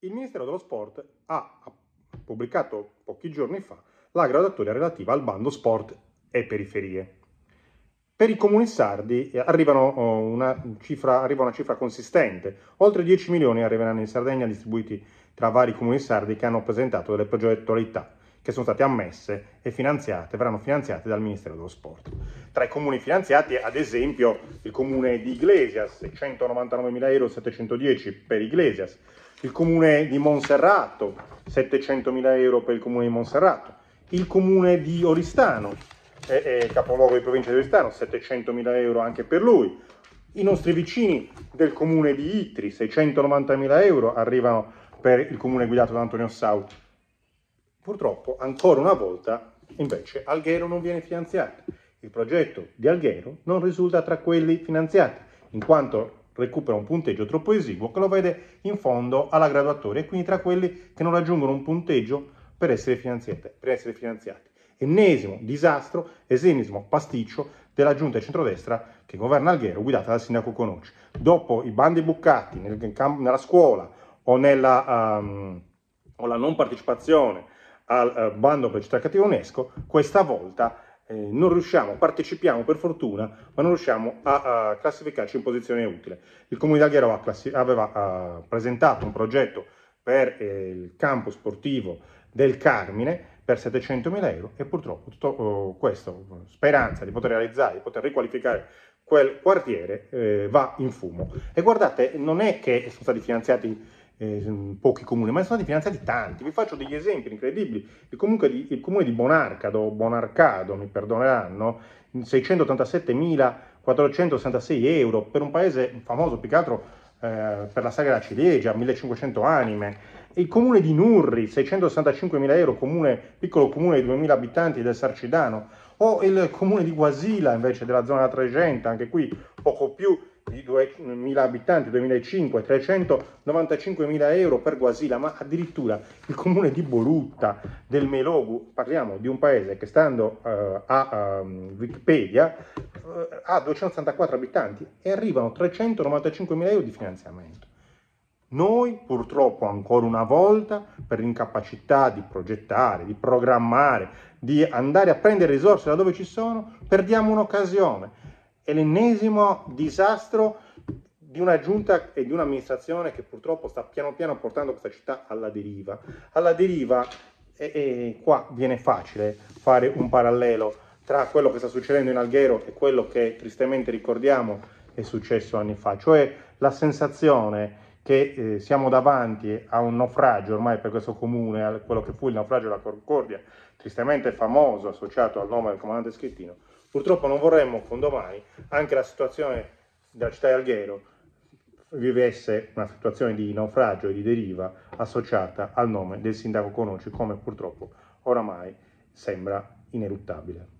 Il Ministero dello Sport ha pubblicato pochi giorni fa la graduatoria relativa al bando sport e periferie. Per i comuni sardi eh, arriva oh, una cifra, arriva una cifra consistente, oltre 10 milioni arriveranno in Sardegna distribuiti tra vari comuni sardi che hanno presentato delle progettualità che sono state ammesse e finanziate, verranno finanziate dal Ministero dello Sport. Tra i comuni finanziati, ad esempio, il comune di Iglesias, 199.710 per Iglesias, il comune di Monserrato, 700.000 euro per il comune di Monserrato, il comune di Oristano, è, eh, è eh, capoluogo di provincia di Oristano, 700.000 euro anche per lui, i nostri vicini del comune di Itri, 690.000 euro arrivano per il comune guidato da Antonio Sauti. Purtroppo, ancora una volta, invece, Alghero non viene finanziato. Il progetto di Alghero non risulta tra quelli finanziati, in quanto recupera un punteggio troppo esiguo che lo vede in fondo alla graduatoria e quindi tra quelli che non raggiungono un punteggio per essere finanziati. Per essere finanziati. Ennesimo disastro, esenismo pasticcio della giunta centrodestra che governa Alghero, guidata dal sindaco Conoci. Dopo i bandi buccati nel nella scuola o, nella, um, o, la non partecipazione al uh, bando per città cattiva UNESCO, questa volta eh, non riusciamo, partecipiamo per fortuna, ma non riusciamo a, a classificarci in posizione utile. Il Comune di Alghero ha aveva ha presentato un progetto per eh, il campo sportivo del Carmine per 700.000 euro e purtroppo tutto oh, questo, speranza di poter realizzare, di poter riqualificare quel quartiere eh, va in fumo. E guardate, non è che sono stati finanziati eh, mm, pochi comuni, ma sono stati finanziati tanti. Vi faccio degli esempi incredibili. Il, di, il comune di Bonarcado, Bonarcado, mi perdoneranno, 687.466 euro per un paese famoso più che altro eh, per la saga della ciliegia, 1500 anime. Il comune di Nurri, 665.000 euro, comune, piccolo comune di 2.000 abitanti del Sarcidano. O il comune di Guasila, invece, della zona della Tregenta, anche qui poco più di 2.000 abitanti, 2005, 395 mila euro per Guasila, ma addirittura il comune di Borutta, del Melogu, parliamo di un paese che stando uh, a um, Wikipedia uh, ha 274 abitanti e arrivano 395 mila euro di finanziamento. Noi purtroppo ancora una volta per l'incapacità di progettare, di programmare, di andare a prendere risorse da dove ci sono, perdiamo un'occasione è l'ennesimo disastro di una giunta e di un'amministrazione che purtroppo sta piano piano portando questa città alla deriva. Alla deriva, e, e qua viene facile fare un parallelo tra quello che sta succedendo in Alghero e quello che tristemente ricordiamo è successo anni fa, cioè la sensazione che eh, siamo davanti a un naufragio ormai per questo comune, a quello che fu il naufragio della Concordia, tristemente famoso, associato al nome del comandante Schettino, Purtroppo non vorremmo che un domani anche la situazione della città di Alghero vivesse una situazione di naufragio e di deriva associata al nome del sindaco Conoci, come purtroppo oramai sembra ineluttabile.